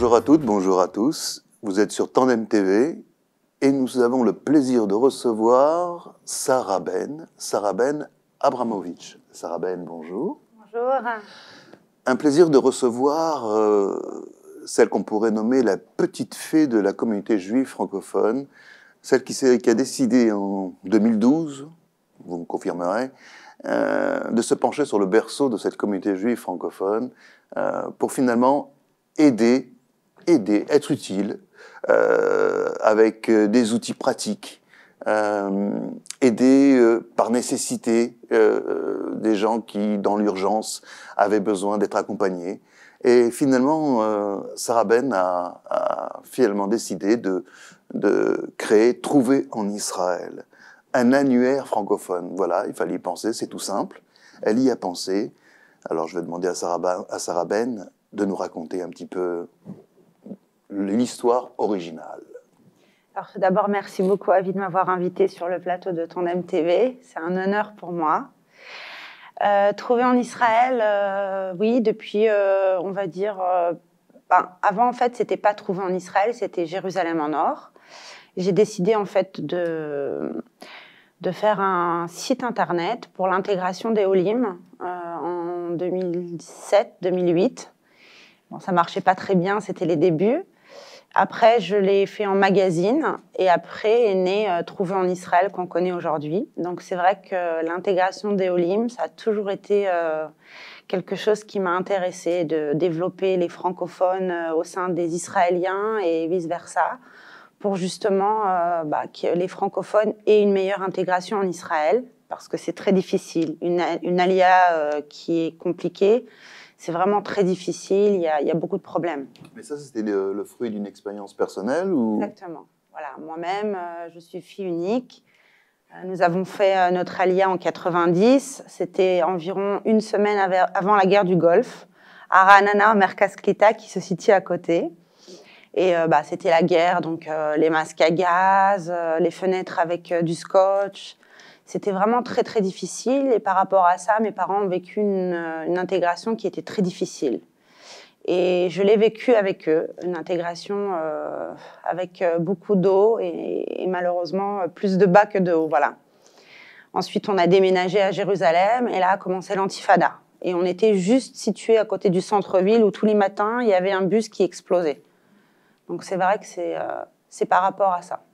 Bonjour à toutes, bonjour à tous. Vous êtes sur Tandem TV et nous avons le plaisir de recevoir Sarah Ben, Sarah Ben Abramovic. Sarah Ben, bonjour. Bonjour. Un plaisir de recevoir euh, celle qu'on pourrait nommer la petite fée de la communauté juive francophone, celle qui, a décidé en 2012, vous me confirmerez, euh, de se pencher sur le berceau de cette communauté juive francophone euh, pour finalement aider aider, être utile, euh, avec euh, des outils pratiques, euh, aider euh, par nécessité des gens qui, dans l'urgence, avaient besoin d'être accompagnés. Et finalement, Sarah Ben a, a finalement décidé de, de créer Trouver en Israël, un annuaire francophone. Voilà, il fallait y penser, c'est tout simple. Elle y a pensé. Alors je vais demander à Sarah Ben, ben de nous raconter un petit peu l'histoire originale. Alors d'abord, merci beaucoup Avi de m'avoir invité sur le plateau de ton MTV. C'est un honneur pour moi. Euh, trouver en Israël, euh, oui, depuis, euh, on va dire, ben, avant en fait, c'était pas trouvé en Israël, c'était Jérusalem en or. J'ai décidé en fait de de faire un site internet pour l'intégration des Olim en 2007-2008. Bon, ça marchait pas très bien, c'était les débuts. Après, je l'ai fait en magazine et après est né euh, Trouvé en Israël qu'on connaît aujourd'hui. Donc c'est vrai que l'intégration d'Eolim, ça a toujours été euh, quelque chose qui m'a intéressée, de développer les francophones euh, au sein des Israéliens et vice-versa, pour justement bah, que les francophones aient une meilleure intégration en Israël, parce que c'est très difficile. Une, une alia qui est compliquée c'est vraiment très difficile, il y, a, beaucoup de problèmes. Mais ça, c'était le, fruit d'une expérience personnelle ou... Exactement. Voilà, moi-même, euh, je suis fille unique. Euh, nous avons fait euh, notre alia en 90. C'était environ une semaine avant la guerre du Golfe, à Ranana, Merkaz qui se situe à côté. Et bah, c'était la guerre, donc les masques à gaz, les fenêtres avec du scotch, c'était vraiment très très difficile et par rapport à ça, mes parents ont vécu une, euh, intégration qui était très difficile. Et je l'ai vécu avec eux, une intégration euh, avec euh, beaucoup d'eau et, malheureusement plus de bas que de haut, voilà. Ensuite, on a déménagé à Jérusalem et là a commencé l'antifada. Et on était juste situé à côté du centre-ville où tous les matins, il y avait un bus qui explosait. Donc c'est vrai que c'est par rapport à ça.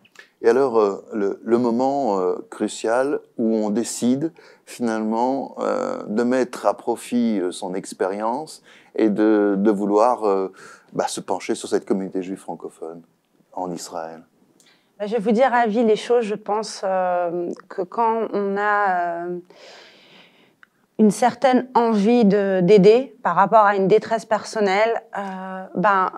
Et alors, euh, le, moment euh, crucial où on décide finalement euh, de mettre à profit son expérience et de, vouloir bah, se pencher sur cette communauté juive francophone en Israël bah, Je vais vous dire, à vie, les choses, je pense que quand on a une certaine envie d'aider par rapport à une détresse personnelle, ben,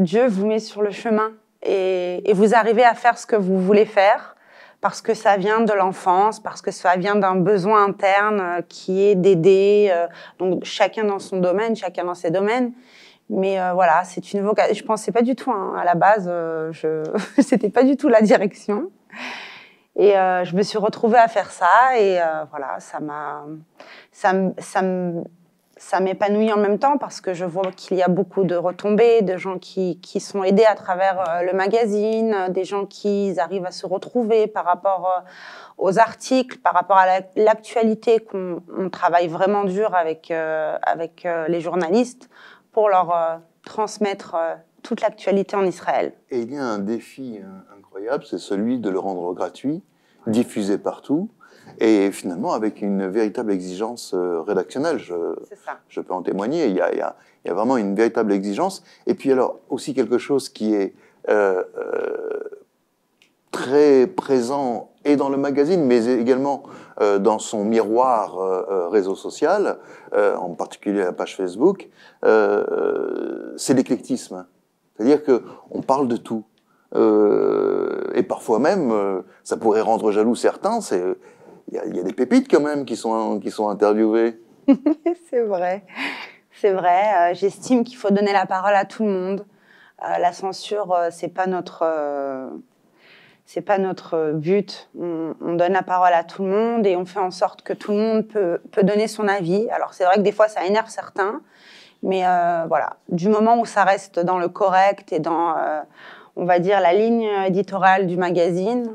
Dieu vous met sur le chemin et, et, vous arrivez à faire ce que vous voulez faire parce que ça vient de l'enfance, parce que ça vient d'un besoin interne euh, qui est d'aider, euh, donc chacun dans son domaine, chacun dans ses domaines. Mais euh, voilà, c'est une vocation. Je pensais pas du tout hein, à la base, euh, je c'était pas du tout la direction. Et je me suis retrouvée à faire ça et voilà, ça m'a ça me, ça me ça m'épanouit en même temps parce que je vois qu'il y a beaucoup de retombées, de gens qui, qui sont aidés à travers euh, le magazine, euh, des gens qui arrivent à se retrouver par rapport euh, aux articles, par rapport à l'actualité qu'on travaille vraiment dur avec, avec les journalistes pour leur transmettre toute l'actualité en Israël. Et il y a un défi incroyable, c'est celui de le rendre gratuit, diffusé partout et finalement avec une véritable exigence euh, rédactionnelle. Je, je peux en témoigner. Il y, a, il, vraiment une véritable exigence. Et puis alors aussi quelque chose qui est euh, euh, très présent et dans le magazine, mais également dans son miroir réseau social, en particulier la page Facebook, c'est l'éclectisme. C'est-à-dire que on parle de tout. et parfois même, ça pourrait rendre jaloux certains, c'est il y, a des pépites quand même qui sont, qui sont interviewées. c'est vrai, c'est vrai. Euh, j'estime qu'il faut donner la parole à tout le monde. Euh, la censure, ce euh, c'est pas notre, c'est pas notre but. On, donne la parole à tout le monde et on fait en sorte que tout le monde peut, peut donner son avis. Alors c'est vrai que des fois ça énerve certains, mais voilà, du moment où ça reste dans le correct et dans, on va dire, la ligne éditoriale du magazine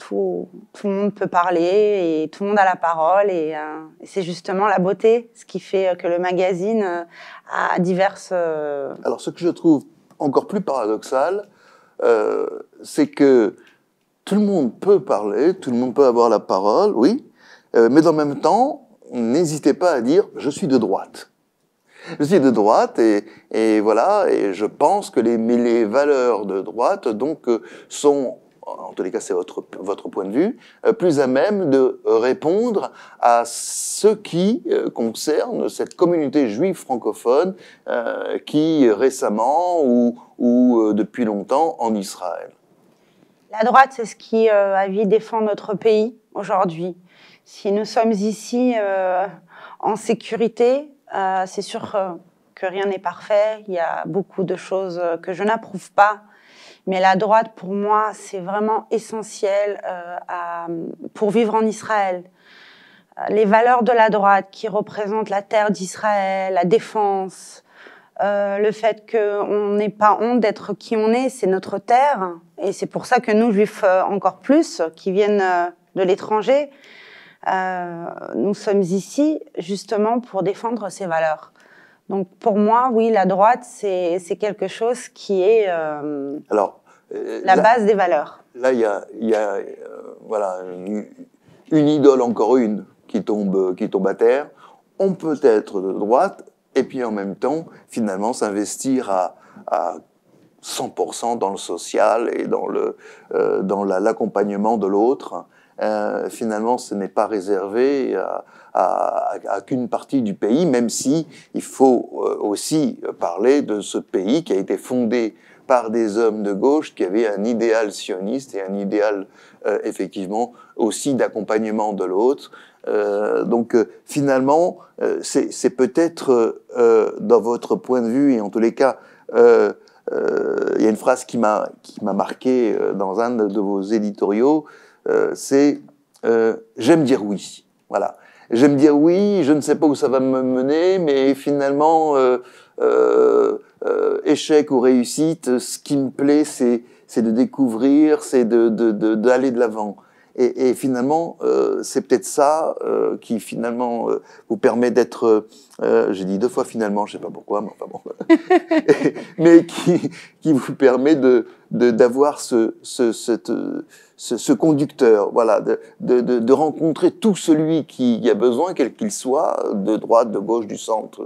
tout, tout, le monde peut parler et tout le monde a la parole. Et, euh, c'est justement la beauté, ce qui fait euh, que le magazine euh, a diverses. Alors, ce que je trouve encore plus paradoxal, c'est que tout le monde peut parler, tout le monde peut avoir la parole, oui, mais en même temps, n'hésitez pas à dire je suis de droite. Je suis de droite et, voilà, et je pense que les, les valeurs de droite donc sont en tous les cas c'est votre, votre point de vue, euh, plus à même de euh, répondre à ce qui euh, concerne cette communauté juive francophone qui récemment ou, depuis longtemps en Israël La droite, c'est ce qui à vie défend notre pays aujourd'hui. Si nous sommes ici en sécurité, c'est sûr que rien n'est parfait. Il y a beaucoup de choses que je n'approuve pas mais la droite, pour moi, c'est vraiment essentiel euh, pour vivre en Israël. Euh, les valeurs de la droite qui représentent la terre d'Israël, la défense, euh, le fait qu'on n'ait pas honte d'être qui on est, c'est notre terre. Et c'est pour ça que nous, juifs encore plus, qui viennent de l'étranger, nous sommes ici justement pour défendre ces valeurs. Donc pour moi, oui, la droite, c'est quelque chose qui est euh, Alors, euh, la base des valeurs. Là, il y a, euh, voilà, une, idole, encore une, qui tombe, qui tombe à terre. On peut être de droite et puis en même temps, finalement, s'investir à, 100% dans le social et dans l'accompagnement de l'autre euh, finalement, ce n'est pas réservé à, qu'une partie du pays, même si il faut euh, aussi parler de ce pays qui a été fondé par des hommes de gauche qui avaient un idéal sioniste et un idéal euh, effectivement aussi d'accompagnement de l'autre. donc finalement, c'est peut-être dans votre point de vue et en tous les cas, il y a une phrase qui m'a marqué dans un de vos éditoriaux, euh, c'est euh, j'aime dire oui. Voilà. J'aime dire oui, je ne sais pas où ça va me mener, mais finalement, euh, échec ou réussite, ce qui me plaît, c'est c'est de découvrir, c'est d'aller de, de, de, l'avant. Et, finalement, c'est peut-être ça qui finalement vous permet d'être, j'ai dit deux fois finalement, je sais pas pourquoi, mais qui, qui vous permet de d'avoir ce, ce, cette, ce, ce, conducteur, voilà, de, de, de, rencontrer tout celui qui a besoin, quel qu'il soit, de droite, de gauche, du centre,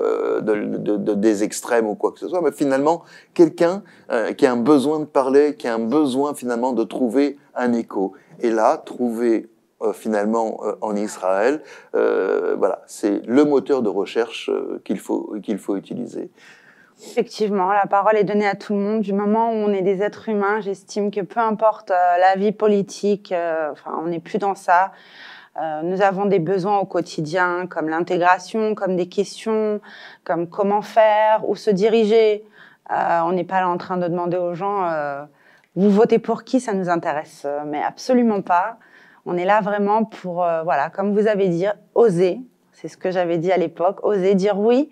euh, de, des extrêmes ou quoi que ce soit, mais finalement, quelqu'un euh, qui a un besoin de parler, qui a un besoin finalement de trouver un écho. Et là, trouver euh, finalement euh, en Israël, voilà, c'est le moteur de recherche qu'il faut, qu'il faut utiliser. Effectivement, la parole est donnée à tout le monde. Du moment où on est des êtres humains, j'estime que peu importe euh, la vie politique, euh, enfin, on n'est plus dans ça. Euh, nous avons des besoins au quotidien, comme l'intégration, comme des questions, comme comment faire, où se diriger. on n'est pas là en train de demander aux gens vous votez pour qui, ça nous intéresse, mais absolument pas. On est là vraiment pour, voilà, comme vous avez dit, oser. C'est ce que j'avais dit à l'époque, oser dire oui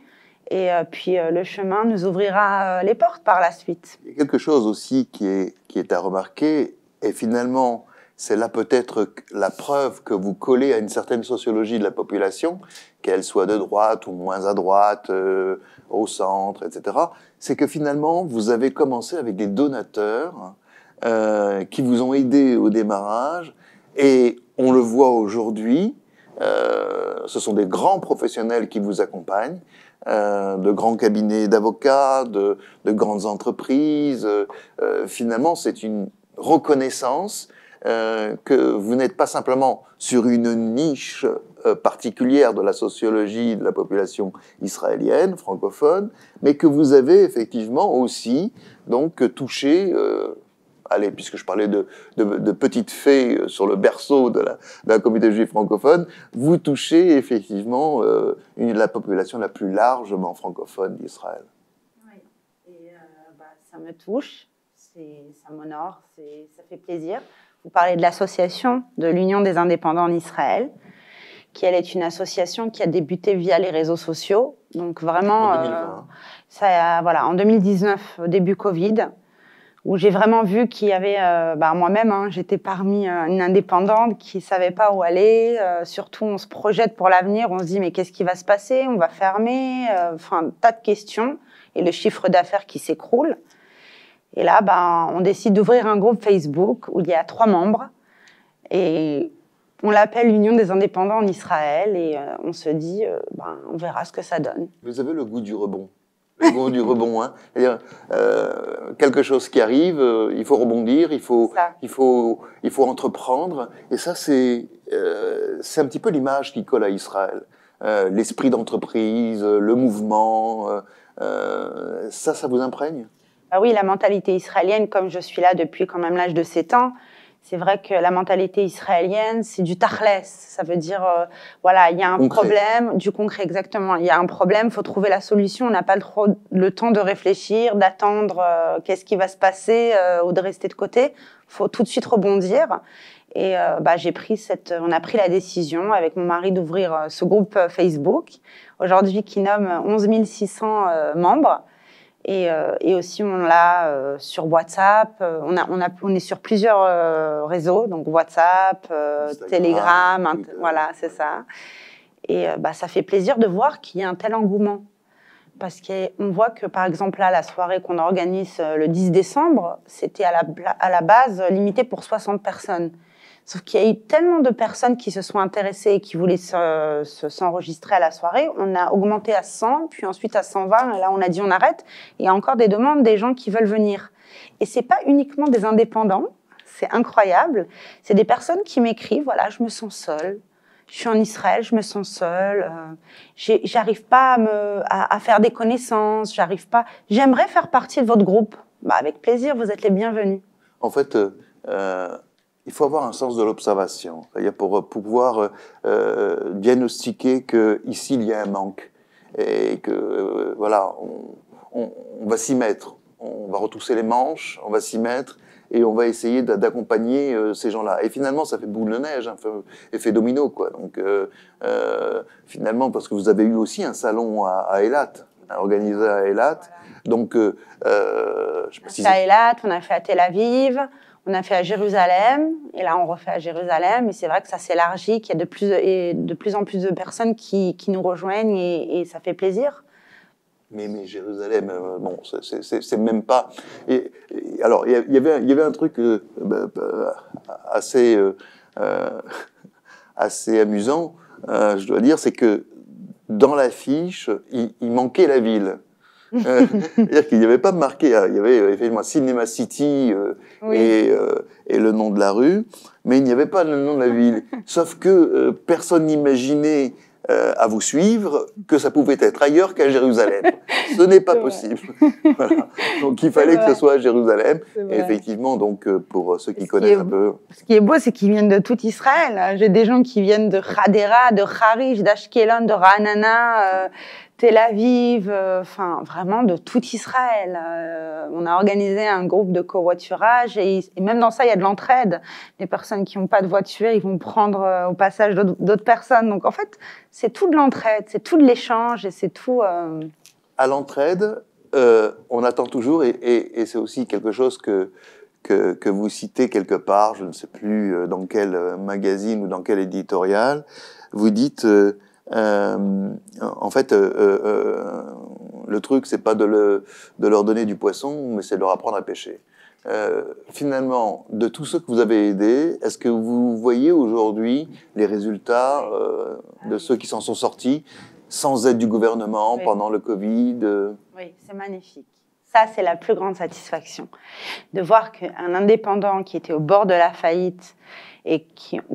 et euh, puis euh, le chemin nous ouvrira euh, les portes par la suite. Il y a quelque chose aussi qui est, à remarquer, et finalement, c'est là peut-être la preuve que vous collez à une certaine sociologie de la population, qu'elle soit de droite ou moins à droite, au centre, etc. C'est que finalement, vous avez commencé avec des donateurs qui vous ont aidé au démarrage, et on le voit aujourd'hui, ce sont des grands professionnels qui vous accompagnent. Euh, de grands cabinets d'avocats, de, grandes entreprises. Euh, finalement, c'est une reconnaissance euh, que vous n'êtes pas simplement sur une niche particulière de la sociologie de la population israélienne, francophone, mais que vous avez effectivement aussi donc touché puisque je parlais de, petites fées euh, sur le berceau de la, d'un comité juif francophone, vous touchez effectivement euh, une, la population la plus largement francophone d'Israël. Oui, euh, bah, ça me touche, ça m'honore, ça fait plaisir. Vous parlez de l'association de l'Union des indépendants d'Israël, qui elle est une association qui a débuté via les réseaux sociaux. Donc vraiment, ça, voilà, en 2019, au début Covid, où j'ai vraiment vu qu'il y avait, euh, bah, moi-même, hein, j'étais parmi euh, une indépendante qui savait pas où aller. Euh, surtout, on se projette pour l'avenir, on se dit mais qu'est-ce qui va se passer On va fermer, enfin tas de questions et le chiffre d'affaires qui s'écroule. Et là, bah, on décide d'ouvrir un groupe Facebook où il y a trois membres et on l'appelle l'Union des indépendants en Israël et on se dit, ben on verra ce que ça donne. Vous avez le goût du rebond du rebond. Hein. Euh, quelque chose qui arrive, euh, il faut rebondir, il faut, il faut, il faut entreprendre. Et ça, c'est euh, c'est un petit peu l'image qui colle à Israël. L'esprit d'entreprise, le mouvement, ça, ça vous imprègne ah oui, la mentalité israélienne, comme je suis là depuis quand même l'âge de 7 ans, c'est vrai que la mentalité israélienne, c'est du tachlès. Ça veut dire, euh, voilà, il y a un problème, du concret, exactement. Il y a un problème, faut trouver la solution. On n'a pas le, temps de réfléchir, d'attendre euh, qu'est-ce qui va se passer euh, ou de rester de côté. faut tout de suite rebondir. Et bah, j'ai pris cette, on a pris la décision avec mon mari d'ouvrir ce groupe Facebook, aujourd'hui qui nomme 11 600 membres. Euh, et, aussi, on l'a euh, sur WhatsApp. Euh, on, est sur plusieurs réseaux, donc WhatsApp, Telegram, voilà, c'est ça. Et bah, ça fait plaisir de voir qu'il y a un tel engouement parce qu'on voit que, par exemple, la soirée qu'on organise le 10 décembre, c'était à la, à la, base limité pour 60 personnes. Sauf qu'il y a eu tellement de personnes qui se sont intéressées et qui voulaient s'enregistrer à la soirée. On a augmenté à 100, puis ensuite à 120. là, on a dit on arrête. Il y a encore des demandes des gens qui veulent venir. Et c'est pas uniquement des indépendants. C'est incroyable. C'est des personnes qui m'écrivent, voilà, je me sens seule. Je suis en Israël, je me sens seule. Euh, je j'arrive pas à, me, faire des connaissances. J'arrive pas. J'aimerais faire partie de votre groupe. Bah, avec plaisir, vous êtes les bienvenus. En fait, euh, euh, il faut avoir un sens de l'observation, il pour euh, pouvoir euh, euh, diagnostiquer qu'ici, il y a un manque et que voilà, on, va s'y mettre, on va retousser les manches, on va s'y mettre et on va essayer d'accompagner ces gens-là. Et finalement, ça fait boule de neige, hein, effet domino, quoi. Donc finalement, parce que vous avez eu aussi un salon à, à Elat, organisé à Elat, donc je à Elat, on a fait à Tel Aviv. On a fait à Jérusalem, et là on refait à Jérusalem, et c'est vrai que ça s'élargit, qu'il y a de plus, de plus en plus de personnes qui, nous rejoignent, et, ça fait plaisir. Mais, Jérusalem, euh, bon, c'est même pas. Et, alors, il y avait un truc euh, bah, euh, assez, assez amusant, je dois dire, c'est que dans l'affiche, il manquait la ville. Euh, c'est-à-dire qu'il n'y avait pas marqué, euh, il y avait euh, effectivement Cinema City et, le nom de la rue, mais il n'y avait pas le nom de la ville. Sauf que personne n'imaginait à vous suivre que ça pouvait être ailleurs qu'à Jérusalem. Ce n'est pas possible. Donc il fallait que ce soit à Jérusalem. Et effectivement, donc pour ceux qui connaissent un peu. Ce qui est beau, c'est qu'ils viennent de tout Israël. Hein. J'ai des gens qui viennent de Hadera, de Harish, d'Ashkelon, de Ranana, c'est vive, euh, enfin vraiment de tout Israël. Euh, on a organisé un groupe de covoiturage et, même dans ça, il y a de l'entraide. Les personnes qui n'ont pas de voiture, ils vont prendre euh, au passage d'autres personnes. Donc en fait, c'est tout de l'entraide, c'est tout de l'échange et c'est tout. À l'entraide, on attend toujours et, c'est aussi quelque chose que, que, vous citez quelque part, je ne sais plus dans quel magazine ou dans quel éditorial. Vous dites euh, en fait, euh, euh, le truc, c'est pas de, leur donner du poisson, mais c'est de leur apprendre à pêcher. finalement, de tous ceux que vous avez aidés, est-ce que vous voyez aujourd'hui les résultats ah de ceux qui s'en sont sortis sans aide du gouvernement pendant le Covid Oui, c'est magnifique. Ça, c'est la plus grande satisfaction. De voir qu'un indépendant qui était au bord de la faillite et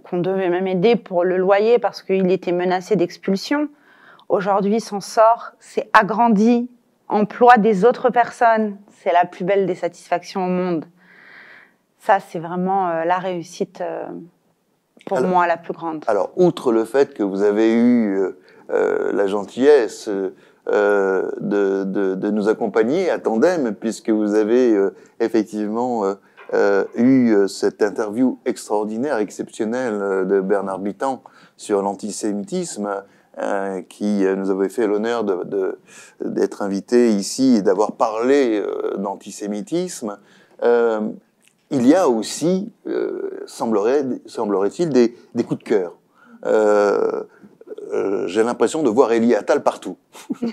qu'on devait même aider pour le loyer parce qu'il était menacé d'expulsion, aujourd'hui son sort, s'est agrandi, emploi des autres personnes, c'est la plus belle des satisfactions au monde. Ça, c'est vraiment euh, la réussite euh, pour moi la plus grande. Alors, outre le fait que vous avez eu euh, la gentillesse de, de, de, nous accompagner à tandem, puisque vous avez effectivement euh, eu euh, cette interview extraordinaire, exceptionnelle euh, de Bernard Bittan sur l'antisémitisme, qui nous avait fait l'honneur d'être de, d'être invité ici et d'avoir parlé d'antisémitisme. il y a aussi, semblerait-il, des, des coups de cœur. Euh, j'ai l'impression de voir Eli Attal partout.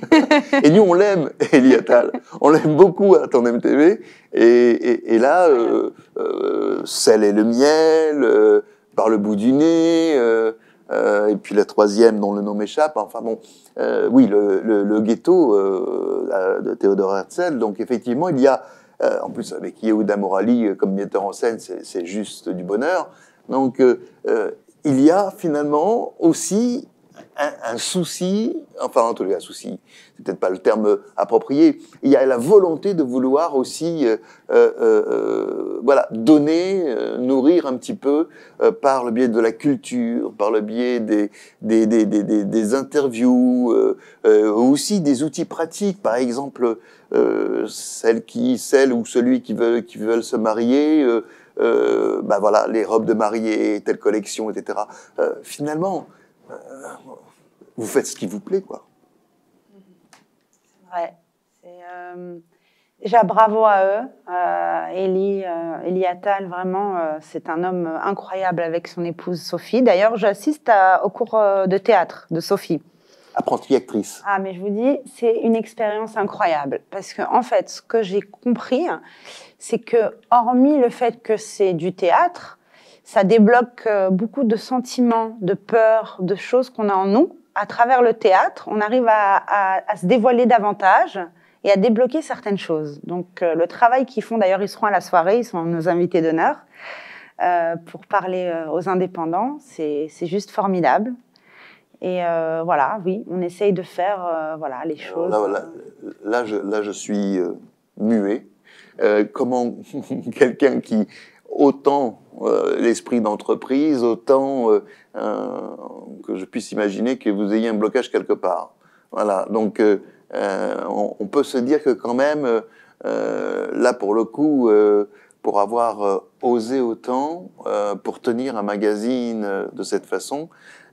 et nous, on l'aime, Eli Attal. On l'aime beaucoup à ton MTV. Et, là, euh, euh, sel et le miel, par le bout du nez, et puis la troisième dont le nom m'échappe. Enfin bon, oui, le, le ghetto de Théodore Herzl. Donc effectivement, il y a, en plus avec Yehuda Morali comme metteur en scène, c'est juste du bonheur. Donc il y a finalement aussi un, souci, enfin en tout cas un souci, c'est peut-être pas le terme approprié, il y a la volonté de vouloir aussi euh, euh, euh, voilà, donner, nourrir un petit peu par le biais de la culture, par le biais des, des, des, des, des interviews, aussi des outils pratiques, par exemple celle, qui, celle ou celui qui veulent, qui se marier. bah voilà les robes de mariée telle collection etc finalement vous faites ce qui vous plaît, quoi. C'est vrai. Euh, déjà, bravo à eux. Euh, Eli, euh, Attal, vraiment, euh, c'est un homme incroyable avec son épouse Sophie. D'ailleurs, j'assiste au cours de théâtre de Sophie. Apprentie actrice. Ah, mais je vous dis, c'est une expérience incroyable. Parce que, en fait, ce que j'ai compris, c'est que, hormis le fait que c'est du théâtre, ça débloque euh, beaucoup de sentiments, de peurs, de choses qu'on a en nous. À travers le théâtre, on arrive à, se dévoiler davantage et à débloquer certaines choses. Donc euh, le travail qu'ils font, d'ailleurs ils seront à la soirée, ils sont nos invités d'honneur euh, pour parler aux indépendants, c'est juste formidable. Et voilà, oui, on essaye de faire voilà, les choses. Là, là, je, là je suis muet. comment quelqu'un qui, autant euh, l'esprit d'entreprise, autant euh, que je puisse imaginer que vous ayez un blocage quelque part. Voilà, donc euh, on, peut se dire que quand même, là pour le coup, pour avoir osé autant, pour tenir un magazine de cette façon,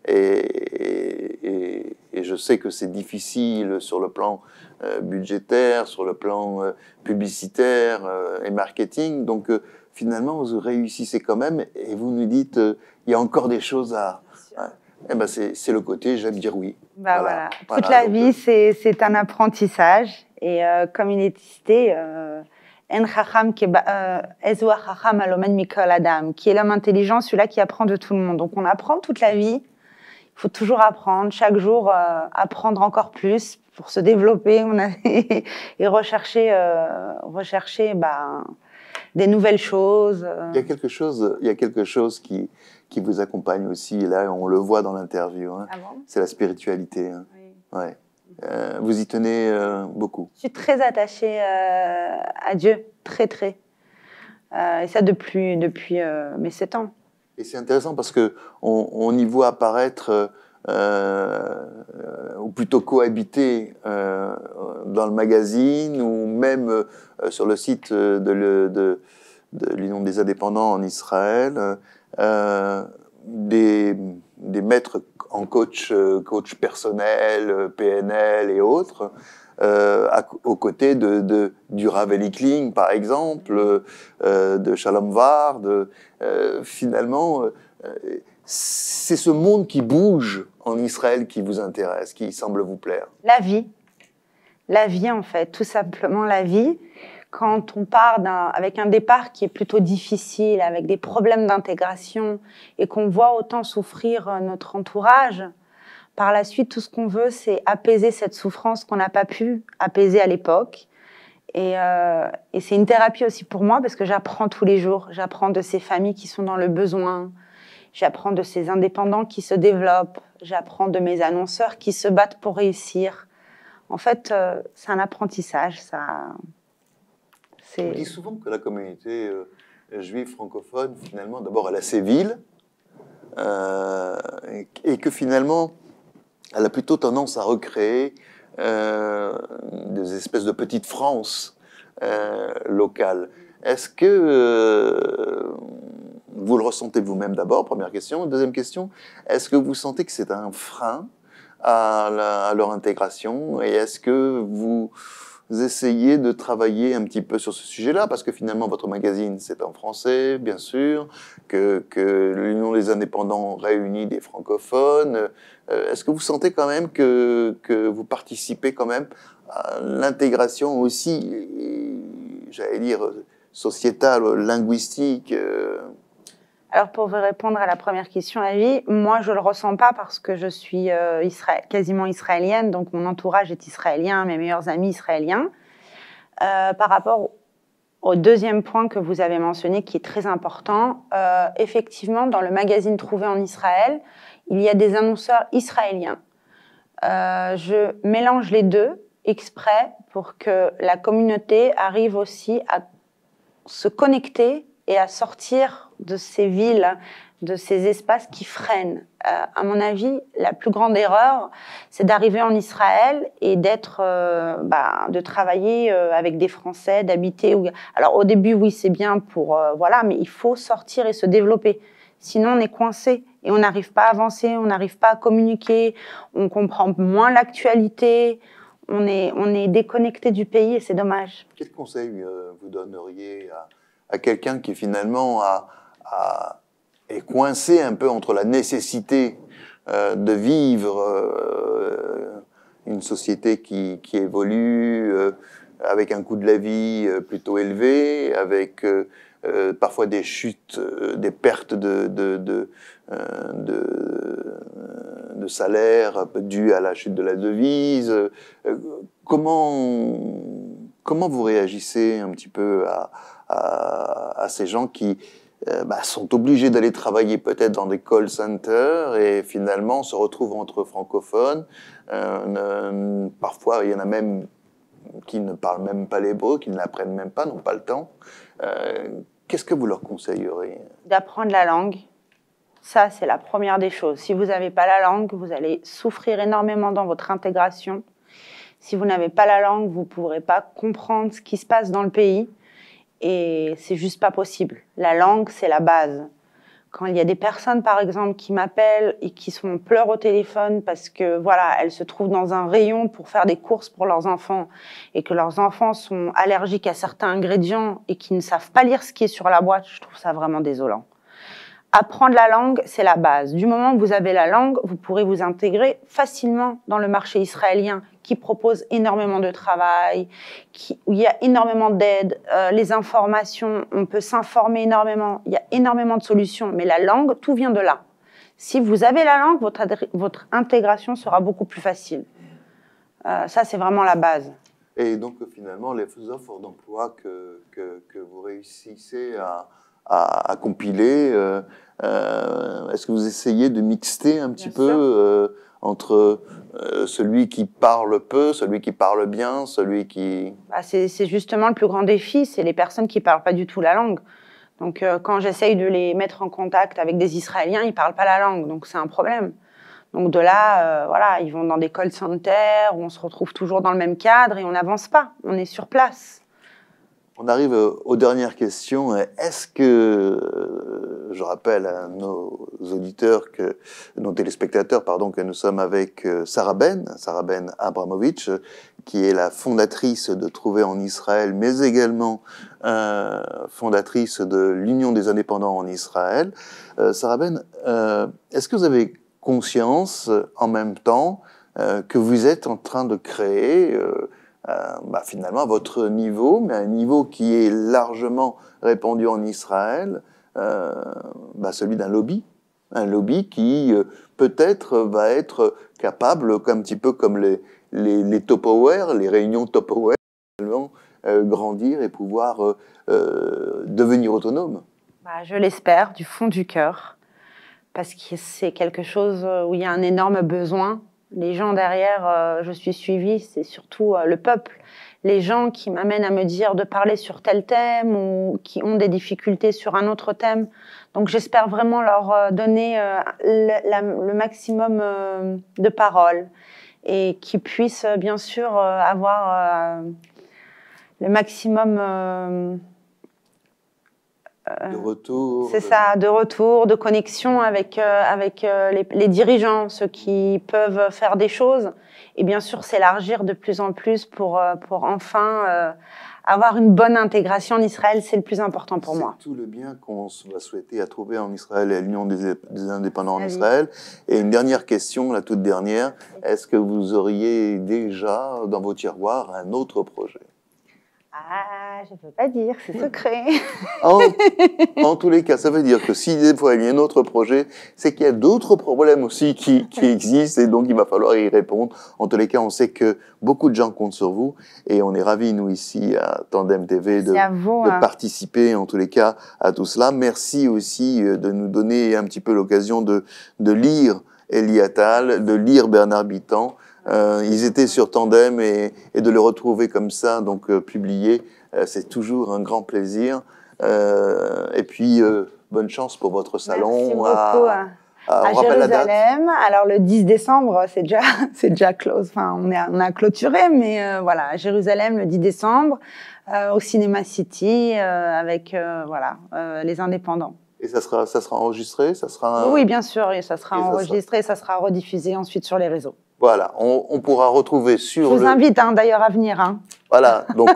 et, et je sais que c'est difficile sur le plan budgétaire, sur le plan publicitaire et marketing, donc finalement, vous réussissez quand même et vous nous dites, euh, il y a encore des choses à... eh ben c'est le côté, j'aime dire oui. Bah, voilà. Toute la vie, euh, c'est un apprentissage. Et euh, comme il est cité, qui est l'homme intelligent, celui-là qui apprend de tout le monde. Donc on apprend toute la vie. Il faut toujours apprendre, chaque jour apprendre encore plus pour se développer on a et rechercher, rechercher bah, des nouvelles choses. Euh. Il y a quelque chose, il y a quelque chose qui, qui vous accompagne aussi, là on le voit dans l'interview, hein. ah c'est la spiritualité. Hein. Ouais. Euh, vous y tenez euh, beaucoup Je suis très attachée à Dieu, très très. et ça depuis, depuis mes sept ans. Et c'est intéressant parce que on, y voit apparaître euh, euh, ou plutôt cohabiter euh, dans le magazine ou même sur le site de, l'Union des indépendants en Israël, des, des, maîtres en coach, coach personnel, PNL et autres. aux côtés de, de du Ravelli Kling, par exemple, de Shalom Var, finalement, c'est ce monde qui bouge en Israël qui vous intéresse, qui semble vous plaire La vie. La vie, en fait, tout simplement la vie. Quand on part avec un départ qui est plutôt difficile, avec des problèmes d'intégration, et qu'on voit autant souffrir euh, notre entourage, par la suite, tout ce qu'on veut, c'est apaiser cette souffrance qu'on n'a pas pu apaiser à l'époque. Euh, et c'est une thérapie aussi pour moi, parce que j'apprends tous les jours. J'apprends de ces familles qui sont dans le besoin, J'apprends de ces indépendants qui se développent. J'apprends de mes annonceurs qui se battent pour réussir. En fait, euh, c'est un apprentissage. Ça, On dit souvent que la communauté euh, juive francophone, finalement, d'abord, elle a ses villes, euh, et que finalement, elle a plutôt tendance à recréer des espèces de petites France locales. Est-ce que vous le ressentez vous-même d'abord, première question. Deuxième question, est-ce que vous sentez que c'est un frein à, leur intégration Et est-ce que vous essayez de travailler un petit peu sur ce sujet-là, parce que finalement votre magazine c'est en français, bien sûr, que, que l'Union des indépendants réunit des francophones. Euh, est-ce que vous sentez quand même que, que vous participez quand même à l'intégration aussi, j'allais dire, sociétale, linguistique euh, alors pour vous répondre à la première question, à vie moi je le ressens pas parce que je suis euh, quasiment israélienne, donc mon entourage est israélien, mes meilleurs amis israéliens. Euh, par rapport au deuxième point que vous avez mentionné, qui est très important, euh, effectivement, dans le magazine Trouvé en Israël, il y a des annonceurs israéliens. je mélange les deux exprès pour que la communauté arrive aussi à se connecter et à sortir de ces villes, de ces espaces qui freinent. Euh, à mon avis, la plus grande erreur, c'est d'arriver en Israël et d'être, euh, bah, de travailler euh, avec des Français, d'habiter. Alors au début, oui, c'est bien pour, voilà, mais il faut sortir et se développer. Sinon, on est coincé et on n'arrive pas à avancer, on n'arrive pas à communiquer, on comprend moins l'actualité, on est, déconnecté du pays et c'est dommage. Quel conseil vous donneriez à quelqu'un qui finalement a est coincé un peu entre la nécessité euh, de vivre euh, une société qui, qui évolue euh, avec un coût de la vie plutôt élevé, avec parfois des chutes, des pertes de, de, de, de, de salaire dues à la chute de la devise. comment, comment vous réagissez un petit peu à, à, à ces gens qui, euh, bah, sont obligés d'aller travailler peut-être dans des call centers et finalement se retrouvent entre francophones. Euh, parfois, il y en a même qui ne parlent même pas l'hébreu, qui ne l'apprennent même pas, n'ont pas le temps. Euh, qu'est-ce que vous leur conseilleriez D'apprendre la langue. Ça, c'est la première des choses. Si vous n'avez pas la langue, vous allez souffrir énormément dans votre intégration. Si vous n'avez pas la langue, vous ne pourrez pas comprendre ce qui se passe dans le pays. Et c'est juste pas possible. La langue, c'est la base. Quand il y a des personnes, par exemple, qui m'appellent et qui sont pleurs au téléphone parce que, voilà, elles se trouvent dans un rayon pour faire des courses pour leurs enfants et que leurs enfants sont allergiques à certains ingrédients et qui ne savent pas lire ce qui est sur la boîte, je trouve ça vraiment désolant. Apprendre la langue, c'est la base. Du moment où vous avez la langue, vous pourrez vous intégrer facilement dans le marché israélien qui propose énormément de travail, qui, où il y a énormément d'aide, euh, les informations, on peut s'informer énormément, il y a énormément de solutions, mais la langue, tout vient de là. Si vous avez la langue, votre, votre intégration sera beaucoup plus facile. Euh, ça, c'est vraiment la base. Et donc, finalement, les offres d'emploi que vous réussissez à, à, compiler euh, euh, Est-ce que vous essayez de mixter un petit peu euh, entre celui qui parle peu, celui qui parle bien, celui qui... Bah, c'est justement le plus grand défi, c'est les personnes qui ne parlent pas du tout la langue. Donc quand j'essaye de les mettre en contact avec des Israéliens, ils ne parlent pas la langue, donc c'est un problème. Donc de là, voilà, ils vont dans des call centers où on se retrouve toujours dans le même cadre et on n'avance pas, on est sur place. On arrive euh, aux dernières questions. Euh, est-ce que, euh, je rappelle à nos auditeurs, que, nos téléspectateurs, pardon, que nous sommes avec Sarah Ben, Sarah Ben Abramovich, qui est la fondatrice de Trouver en Israël, mais également fondatrice de l'Union des indépendants en Israël. Sarah Ben, est-ce que vous avez conscience en même temps que vous êtes en train de créer euh, bah, finalement votre niveau, mais un niveau qui est largement répandu en Israël, euh, bah, celui d'un lobby, un lobby qui euh, peut-être va être capable, un petit peu comme les, les, les les réunions top euh, grandir et pouvoir devenir autonome. Bah, je l'espère du fond du cœur, parce que c'est quelque chose où il y a un énorme besoin les gens derrière, euh, je suis suivie, c'est surtout euh, le peuple. Les gens qui m'amènent à me dire de parler sur tel thème ou qui ont des difficultés sur un autre thème. Donc j'espère vraiment leur euh, donner le, le, maximum de paroles et qu'ils puissent bien sûr avoir le maximum euh, de retour. C'est euh, ça, de retour, de connexion avec, euh, avec les, dirigeants, ceux qui peuvent faire des choses. Et bien sûr, s'élargir de plus en plus pour, pour enfin avoir une bonne intégration en Israël, c'est le plus important pour moi. Tout le bien qu'on va souhaiter à trouver en Israël et à l'Union des, indépendants en ah Israël. Et une dernière question, la toute dernière. Est-ce que vous auriez déjà dans vos tiroirs un autre projet ah, je ne peux pas dire, c'est secret. en, tous les cas, ça veut dire que si des fois il y a un autre projet, c'est qu'il y a d'autres problèmes aussi qui, existent et donc il va falloir y répondre. En tous les cas, on sait que beaucoup de gens comptent sur vous et on est ravis, nous, ici, à Tandem TV, de, de hein. participer, en tous les cas, à tout cela. Merci aussi euh, de nous donner un petit peu l'occasion de, de lire Eliatal, de lire Bernard Bitan. Euh, ils étaient sur Tandem et, de les retrouver comme ça, donc euh, publié, euh, c'est toujours un grand plaisir. et puis, bonne chance pour votre salon. Merci beaucoup. À, Jérusalem, alors le 10 décembre, c'est déjà, c'est déjà close. Enfin, on, est, on a clôturé, mais voilà, à Jérusalem le 10 décembre, au Cinéma City, avec voilà les indépendants. Et ça sera, ça sera enregistré, ça sera. Oui, bien sûr, et ça sera enregistré, ça sera rediffusé ensuite sur les réseaux. Voilà, on, pourra retrouver sur. Je vous invite hein, d'ailleurs à venir. Hein. Voilà, donc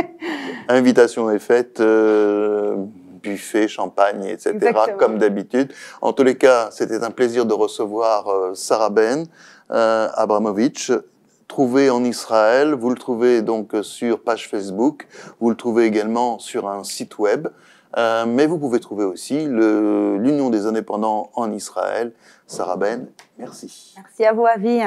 invitation est faite, euh, buffet, champagne, etc. Comme d'habitude. En tous les cas, c'était un plaisir de recevoir euh, Sarah Ben euh, Abramovic. en Israël, vous le trouvez donc sur page Facebook, vous le trouvez également sur un site web. Euh, mais vous pouvez trouver aussi l'Union des indépendants en Israël. Sarah Ben, merci. Merci à vous, Avi.